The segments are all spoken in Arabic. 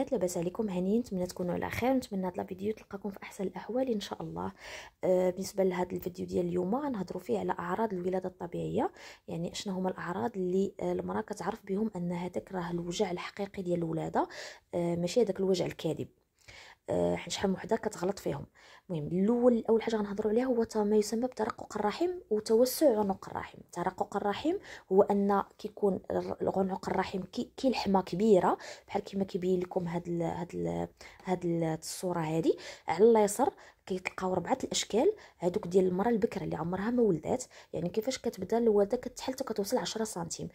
البنات لاباس عليكم هانيين نتمنى تكونوا على خير نتمنى هاد الفيديو تلقاكم في احسن الاحوال ان شاء الله آه بالنسبه لهذا الفيديو ديال اليوم غنهضروا فيه على اعراض الولاده الطبيعيه يعني شنو هما الاعراض اللي آه المراه كتعرف بهم ان هذاك راه الوجع الحقيقي ديال الولاده آه ماشي هذاك الوجع الكاذب آه، شحال من وحده كتغلط فيهم المهم الاول اول حاجه غنهضروا عليها هو ما يسمى بترقق الرحم وتوسع عنق الرحم ترقق الرحم هو ان كيكون عنق الرحم كي لحمه كبيره بحال كما كيبين لكم هاد الـ هاد الـ هاد الصوره هادي على اليسار كيتلقاو ربعه الاشكال هادوك ديال المراه البكره اللي عمرها ما ولدات يعني كيفاش كتبدا الولاده كتحل حتى كتوصل 10 سنتيم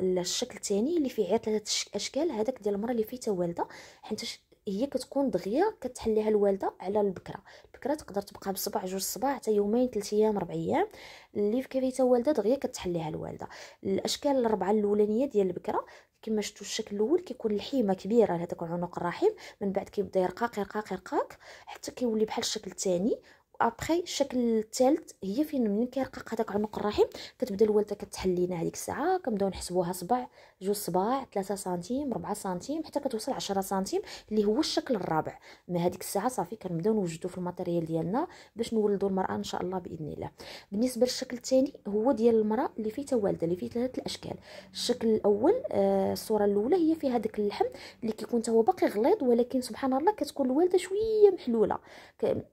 الشكل الثاني اللي فيه غير ثلاثه اشكال هذاك ديال المراه اللي فيه تا والده حيت هي كتكون دغيا كتحليها الوالده على البكره البكره تقدر تبقى بالصباع جوج صباع حتى يومين ثلاث ايام اربع ايام اللي في كيفيه الوالده دغيا كتحليها الوالده الاشكال الاربعه الاولانيه ديال البكره كما شفتوا الشكل الاول كيكون الحيمه كبيره لهذاك عنق الرحم من بعد كيبدا يرقاق يرقاق يرقاق حتى كيولي بحال الشكل الثاني ابخي الشكل الثالث هي فين ملي كيرقق هذاك عنق الرحم كتبدا الوالده لينا هذيك الساعه كنبداو نحسبوها صبع جوج صباع 3 سنتيم 4 سنتيم حتى كتوصل 10 سنتيم اللي هو الشكل الرابع من هذيك الساعه صافي كنبداو نوجدو في الماتيريال ديالنا باش نولدوا المراه ان شاء الله باذن الله بالنسبه للشكل الثاني هو ديال المراه اللي فيه والده اللي فيه ثلاثه الاشكال الشكل الاول آه الصوره الاولى هي فيها هذاك اللحم اللي كيكون هو باقي غليظ ولكن سبحان الله كتكون الوالده شويه محلوله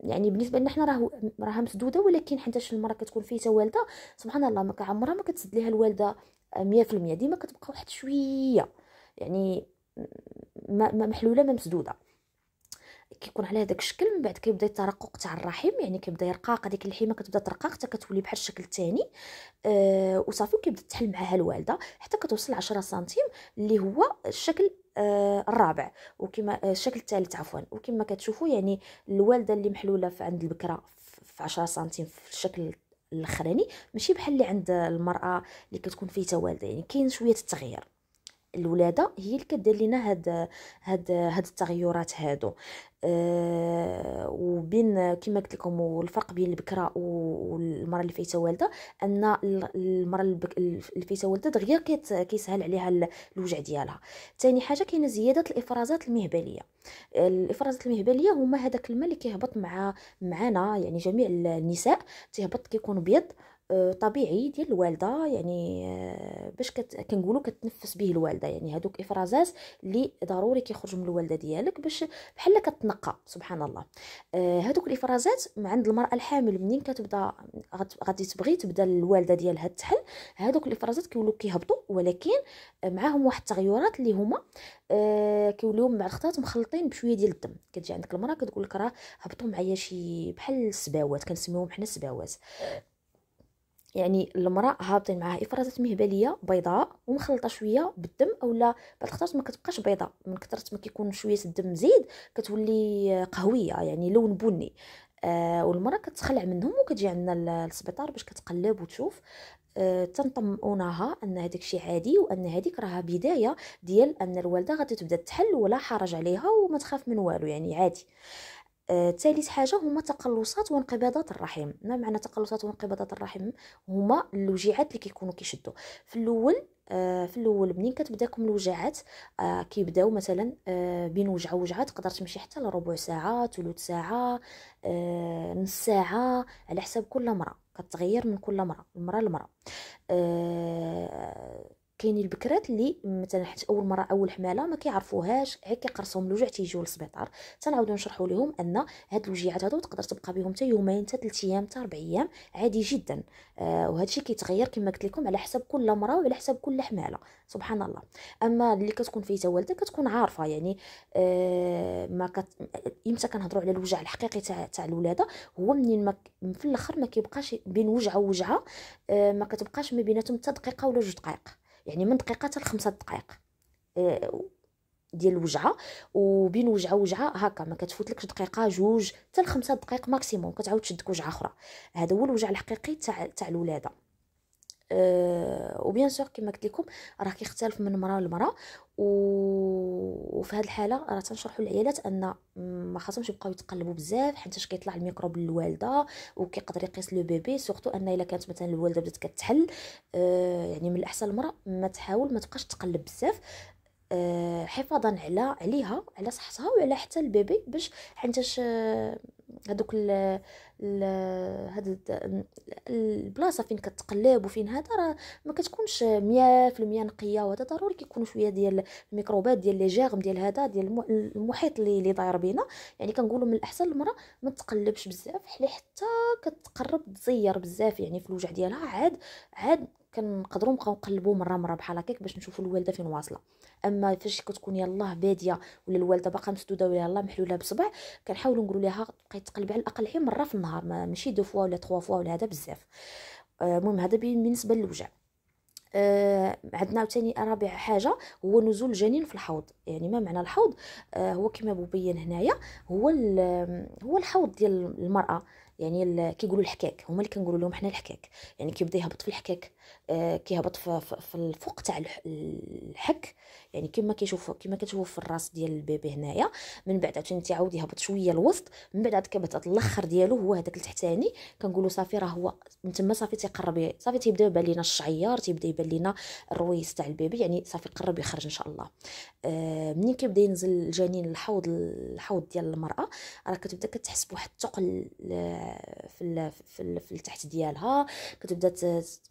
يعني بالنسبه لنا حنا راه راها مسدوده ولكن حيتاش المراه كتكون تا والده سبحان الله ما عمرها ما كتسد ليها الوالده 100% ديما كتبقى واحد شويه يعني ما محلوله ما مسدوده كيكون على هذاك الشكل من بعد كيبدا الترقق تاع الرحم يعني كيبدا يرقاق هذيك الحيمه كتبدا ترقاق حتى كتولي بحال الشكل الثاني أه وصافي وكيبدا تحل معها الوالده حتى كتوصل 10 سنتيم اللي هو الشكل آه، الرابع وكما آه، الشكل الثالث عفوا وكما كتشوفوا يعني الوالده اللي محلوله في عند البكره في 10 سنتيم في الشكل الاخراني ماشي بحال اللي عند المراه اللي كتكون فيه والده يعني كاين شويه التغيير الولاده هي اللي كدير لينا هاد هاد هاد التغيرات هادو أه وبين كما قلت لكم الفرق بين البكره والمراه اللي فايته والده ان المراه اللي فايته والده دغيا كيسهل عليها الوجع ديالها ثاني حاجه كاينه زياده الافرازات المهبليه الافرازات المهبليه هما هذاك الماء اللي كيهبط مع معنا يعني جميع النساء تيهبط كيكون بيض طبيعي ديال الوالده يعني باش كنقولوا كتنفس به الوالده يعني هادوك افرازات اللي ضروري كيخرجوا من الوالده ديالك باش بحال كتنقى سبحان الله آه، هادوك الافرازات عند المراه الحامل منين كتبدا غادي تبغي تبدا الوالده ديالها تحل هادوك الافرازات كيولوا كيهبطوا ولكن معاهم واحد التغيرات اللي هما آه، كيوليو مع الخطات مخلطين بشويه ديال الدم كتجي عندك المراه كتقول لك راه هبطوا معايا شي بحال السباوات كنسميوهم حنا السباوات يعني المراه هابطين معها افرازات مهبليه بيضاء ومخلطه شويه بالدم اولا بعض الخطرات ما كتبقاش بيضاء من كثرت ما كيكون شويه الدم زيد كتولي قهويه يعني لون بني آه والمراه كتخلع منهم وكتجي عندنا للسبيطار باش كتقلب وتشوف آه تنطمئونها ان هذاك شيء عادي وان هذيك راها بدايه ديال ان الوالده غادي تبدا تحل ولا حرج عليها وما تخاف من والو يعني عادي ثالث آه، حاجه هما تقلصات وانقباضات الرحم ما معنى تقلصات وانقباضات الرحم هما الوجيعات اللي كيكونوا كيشدوا في الاول آه، في الاول منين كتبداكم الوجعات آه، كيبداو مثلا آه، بين وجعه ووجعه تقدر تمشي حتى لربع ساعه ثلث ساعه آه، نص ساعه على حساب كل مرة كتغير من كل مرة المراه لمراه كاينين البكرات اللي مثلا حتى اول مره اول حماله ما كيعرفوهاش غير كيقرصهم الوجع تيجيو للسبيطار تنعاودو نشرحوا لهم ان هاد الوجيعات هادو تقدر تبقى بهم حتى يومين حتى 3 ايام حتى 4 ايام عادي جدا آه وهذا الشيء كيتغير كما قلت لكم على حسب كل مراه وعلى حسب كل حماله سبحان الله اما اللي كتكون فيه والده كتكون عارفه يعني آه ما كت... امتى كنهضروا على الوجع الحقيقي تاع تاع الولاده هو منين ما في الاخر ما كيبقاش بين وجعه ووجعه آه ما كتبقاش ما بيناتهم حتى دقيقه ولا جوج دقائق يعني من دقيقه حتى لخمسة دقائق آه، ديال الوجعه وبين وجعه وجعه هكا ما لكش دقيقه جوج حتى لخمسة دقائق ماكسيموم كتعاود تشدك وجعه اخرى هذا هو الوجع الحقيقي تاع تاع الولاده أه وبيان سور كما قلت لكم راه كيختلف من مراه لمراه وفي هذه الحاله راه تنشرحوا للعيالات ان ما خاصهمش يبقاو يتقلبوا بزاف حيت كيطلع الميكروب للوالده وكيقدر يقيس لو بيبي سورتو ان الا كانت مثلا الوالده بدات كتحل أه يعني من الاحسن المراه ما تحاول ما تبقاش تقلب بزاف أه حفاظا على عليها على صحتها وعلى حتى البيبي باش حيتاش آه، هذوك هاد البلاصه فين كتقلب وفين هذا راه ما كتكونش 100% نقيه وهذا ضروري كيكون شويه ديال الميكروبات ديال لي جيرم ديال هذا ديال المحيط اللي اللي داير بينا يعني كنقولوا من الاحسن المراه ما تقلبش بزاف حلي حتى كتقرب تزير بزاف يعني في الوجع ديالها عاد عاد كنقدروا نبقاو نقلبوا مره مره بحال هكاك باش نشوفوا الوالده فين واصله اما فاش كتكون يلاه باديه ولا الوالده باقا مسدوده ولا يلاه محلوله بصبع كنحاولوا نقولوا لها بقاي تقلبي على الاقل غير مره في النهار ماشي دو فوا ولا تخوا فوا ولا هذا بزاف آه، المهم هذا بالنسبه للوجع آه عندنا ثاني رابع حاجه هو نزول الجنين في الحوض يعني ما معنى الحوض آه هو كما مبين هنايا هو هو الحوض ديال المراه يعني كيقولوا الحكاك هما اللي كنقولوا لهم حنا الحكاك يعني كيبدا يهبط في الحكاك آه، كيهبط في, في الفوق تاع الحك يعني كما كيشوفوا كما كتشوفوا في الراس ديال البيبي هنايا من بعد عاد تعاود يهبط شويه الوسط من بعد عاد كيهبط الاخر ديالو هو هذاك التحتاني كنقولوا صافي راه هو من تما صافي تيقرب صافي تيبدا يبان لينا الشعير تيبدا يبان لينا الرويس تاع البيبي يعني صافي قرب يخرج ان شاء الله آه منين كيبدا ينزل الجنين الحوض الحوض ديال المراه راه كتبدا كتحس بواحد الثقل آه، في في, في التحت ديالها كتبدا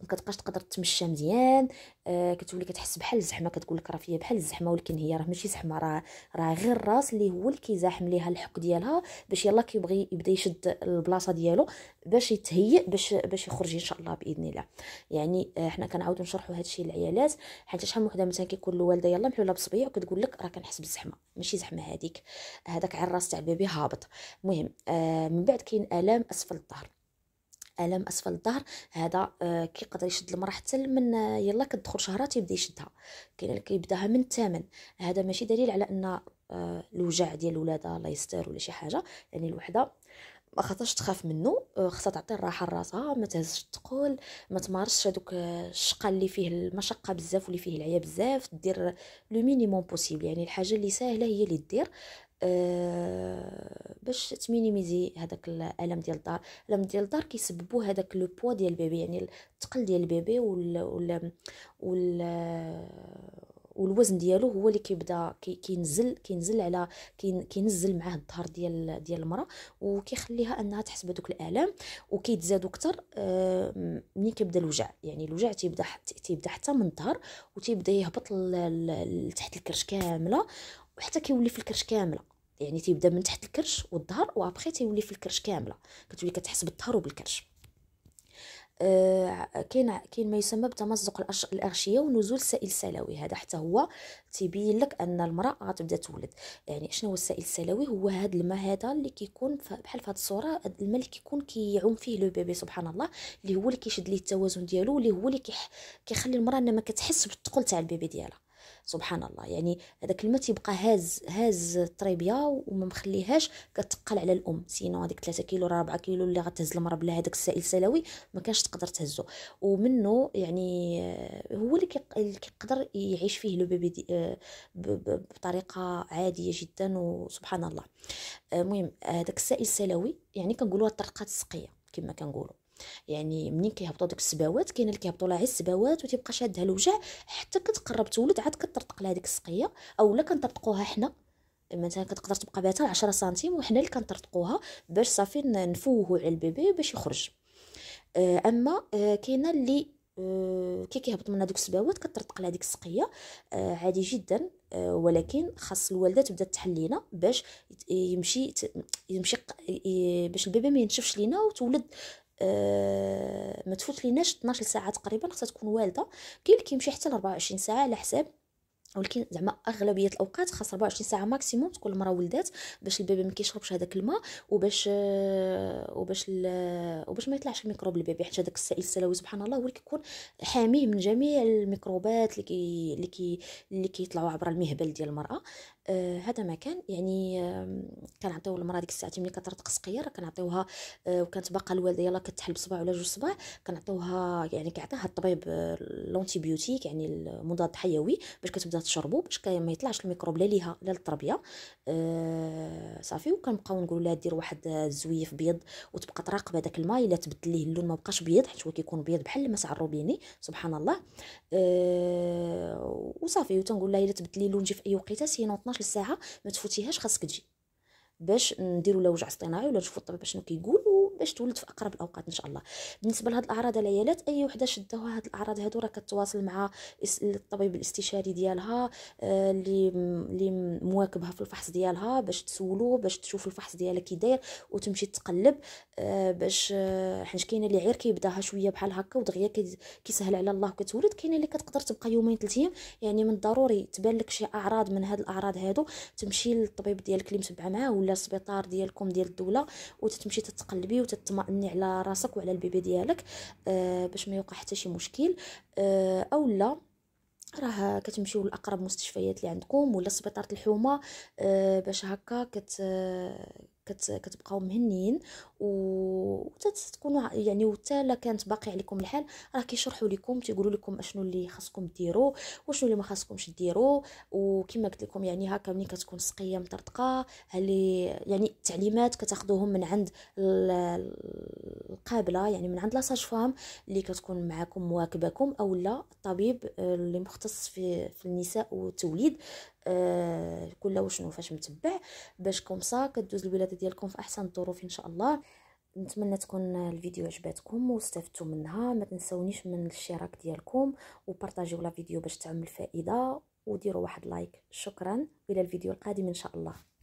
ما كتبقاش تقدر تمشى مزيان آه، كتولي كتحس بحال الزحمه كتقول لك راه فيها بحال الزحمه ولكن هي راه ماشي زحمه راه راه غير الراس اللي هو اللي كيزاحم ليها الحك ديالها باش يلا كيبغي يبدا يشد البلاصه ديالو باش يتهيئ باش باش يخرج ان شاء الله باذن الله يعني آه، حنا كنعاودو نشرحوا هادشي للعيالات حيت شحال من وحده مثلا كيكون الوالده يلا محلوله بصبيع وكتقول لك راه كنحس بالزحمه ماشي زحمه هذيك هذاك الراس تاع بيبي هابط المهم آه من بعد كاين الام الم اسفل الظهر الم اسفل الظهر هذا آه، كيقدر يشد المراه حتى من آه، يلا كتدخل شهرات يبدا يشدها كاين اللي كيبداها من الثامن هذا ماشي دليل على ان آه، الوجع ديال الولاده الله يستر ولا شي حاجه يعني الوحده ما خاطرش تخاف منه آه، خاصها تعطي الراحه لراسها ما تهزش الثقول ما تمارسش هذوك الشقه اللي فيه المشقه بزاف واللي فيه العيا بزاف دير لو مينيموم بوسيبل يعني الحاجه اللي ساهله هي اللي دير أه باش تمينيميزي هذاك الالم ديال الدار الالم ديال الدار كيسببوا هذاك لو بوا ديال البيبي يعني الثقل ديال البيبي وال, وال والوزن ديالو هو اللي كيبدا كينزل كينزل على كينزل معاه الظهر ديال ديال المراه وكيخليها انها تحس بدوك الالام وكيتزادوا اكثر آه، ملي كيبدا الوجع يعني الوجع تيبدا تيبدا حتى من الظهر وتيبدا يهبط لتحت الكرش كامله وحتى كيولي في الكرش كامله يعني تيبدا من تحت الكرش والظهر وابخي تيولي في الكرش كامله كتولي كتحس بالظهر وبالكرش آه، كاين كاين ما يسمى بتمزق الاغشيه ونزول سائل سلوي هذا حتى هو تيبين لك ان المراه غتبدا تولد يعني شنو هو السائل السلوي هو هذا الماء هذا اللي كيكون بحال في هذه الصوره الماء اللي كيكون كيعوم فيه لو بيبي سبحان الله اللي هو اللي كيشد ليه التوازن ديالو اللي هو اللي كيخلي المراه انها ما كتحس بالثقل تاع البيبي ديالها سبحان الله يعني هذاك الماء تيبقى هاز هاز الطريبيه وما مخليهاش كتقل على الام سينو هذيك 3 كيلو 4 كيلو اللي غتهز المراه بلا هذاك السائل السلوي ما كانش تقدر تهزو ومنه يعني هو اللي كيقدر يعيش فيه لو بيبي آه، بطريقه عاديه جدا وسبحان الله آه، المهم هذاك السائل السلوي يعني كنقولوها الطرقات السقيه كما كنقولوا يعني منين كيهبطوا ديك السباوات كاين اللي كيهبطوا لها غير السباوات وتيبقى شادها الوجع حتى كتقرب تولد عاد كترتق لها ديك السقيه اولا كنطرطقوها حنا مثلا كتقدر تبقى بعتها 10 سنتيم وحنا اللي كنطرطقوها باش صافي نفوهو على البيبي باش يخرج آه، اما آه، كاينه اللي آه، كي كيهبط منها دوك السباوات كترتق لها ديك السقيه عادي جدا ولكن خاص الوالده تبدا تحل لينا باش يمشي يمشي باش البيبي ما ينشفش لينا وتولد آه، ما تفوت ليناش 12 ساعه تقريبا خصها تكون والده كاين اللي كيمشي حتى ل 24 ساعه على حساب ولكن زعما اغلبيه الاوقات خاص 24 ساعه ماكسيموم تكون المراه ولدات باش البيبي ما كيشربش هذاك الماء وباش آه، وباش وباش ما يطلعش الميكروب للبيبي حيت هذاك السائل السلوي سبحان الله هو اللي كيكون حاميه من جميع الميكروبات اللي كي اللي كي اللي كيطلعوا عبر المهبل ديال المراه آه هذا ما كان يعني آه كنعطيو المراه ديك الساعه ملي كترتق صقير كنعطيوها آه وكانت باقا الوالده يلا كتحل بصباع ولا جوج صباع كنعطيوها يعني كيعطيها الطبيب آه، لونتيبيوتيك يعني المضاد حيوي باش كتبدا تشربو باش ما يطلعش الميكروب لا ليها لا للتربيه آه صافي وكنبقاو نقولوا لها دير واحد الزويف بيض وتبقى تراقب هذاك الماء الا تبدل ليه اللون ما بقاش بيض حيت هو كيكون بيض بحال الماس عروبيني سبحان الله آه وصافي وتنقول لها الا تبدل ليه اللون جي في اي وقيته سينو 12 الساعه ما تفوتيهاش خاصك تجي باش نديروا لا وجع اصطناعي ولا نشوفوا الطبيب شنو كيقول باش تولد في اقرب الاوقات ان شاء الله بالنسبه لهاد الاعراض العيالات اي وحده شداوها هاد الاعراض هادو راه كتواصل مع الطبيب الاستشاري ديالها آه، اللي اللي مواكبها في الفحص ديالها باش تسولو باش تشوف الفحص ديالها كي داير وتمشي تقلب آه، باش آه، حيت كاينه اللي غير كيبداها شويه بحال هكا ودغيا كيسهل على الله وكتولد كاينه اللي كتقدر تبقى يومين ثلاث ايام يعني من الضروري تبان لك شي اعراض من هاد الاعراض هادو تمشي للطبيب ديالك اللي متبعه معاه ولا السبيطار ديالكم ديال الدوله وتتمشي تتقلبي وتطمئني على راسك وعلى البيبي ديالك آه باش ما يوقع حتى شي مشكل آه اولا راه كتمشيو لاقرب مستشفيات اللي عندكم ولا سبيطاره الحومه آه باش هكا كت آه كت كتبقاو مهنيين و وتتكونوا يعني وتا لا كانت باقي عليكم الحال راه كيشرحوا لكم تيقولوا لكم اشنو اللي خاصكم ديروا وشنو اللي ما خاصكمش ديروا وكما قلت لكم يعني هكا ملي كتكون سقيه مطرطقه هلي يعني التعليمات كتاخذوهم من عند القابله يعني من عند لا ساج فام اللي كتكون معاكم مواكباكم او لا الطبيب اللي مختص في في النساء والتوليد كل آه، وشنو فاش متبع باش كومسا كدوز الولاده ديالكم في احسن الظروف ان شاء الله نتمنى تكون الفيديو عجبتكم واستفدتوا منها ما تنسونيش من الاشتراك ديالكم وبارطاجيو لا فيديو باش تعمل فائده وديروا واحد لايك شكرا الى الفيديو القادم ان شاء الله